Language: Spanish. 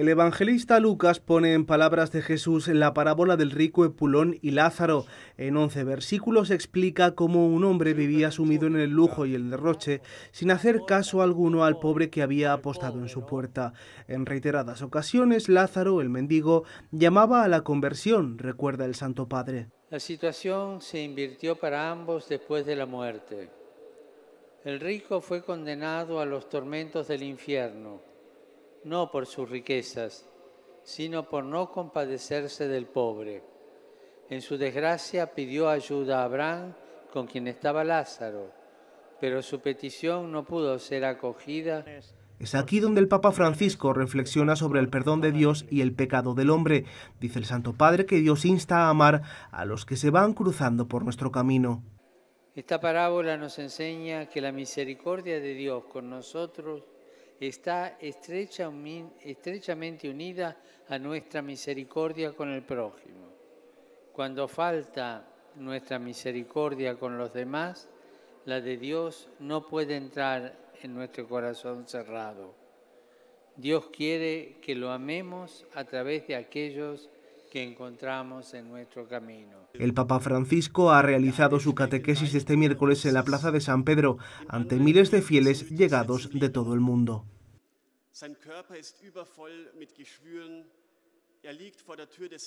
El evangelista Lucas pone en palabras de Jesús la parábola del rico Epulón y Lázaro. En once versículos explica cómo un hombre vivía sumido en el lujo y el derroche, sin hacer caso alguno al pobre que había apostado en su puerta. En reiteradas ocasiones, Lázaro, el mendigo, llamaba a la conversión, recuerda el Santo Padre. La situación se invirtió para ambos después de la muerte. El rico fue condenado a los tormentos del infierno no por sus riquezas, sino por no compadecerse del pobre. En su desgracia pidió ayuda a Abraham, con quien estaba Lázaro, pero su petición no pudo ser acogida. Es aquí donde el Papa Francisco reflexiona sobre el perdón de Dios y el pecado del hombre. Dice el Santo Padre que Dios insta a amar a los que se van cruzando por nuestro camino. Esta parábola nos enseña que la misericordia de Dios con nosotros está estrechamente unida a nuestra misericordia con el prójimo. Cuando falta nuestra misericordia con los demás, la de Dios no puede entrar en nuestro corazón cerrado. Dios quiere que lo amemos a través de aquellos que encontramos en nuestro camino. El Papa Francisco ha realizado su catequesis este miércoles en la Plaza de San Pedro ante miles de fieles llegados de todo el mundo. Sein Körper ist übervoll mit Geschwüren. Er liegt vor der Tür des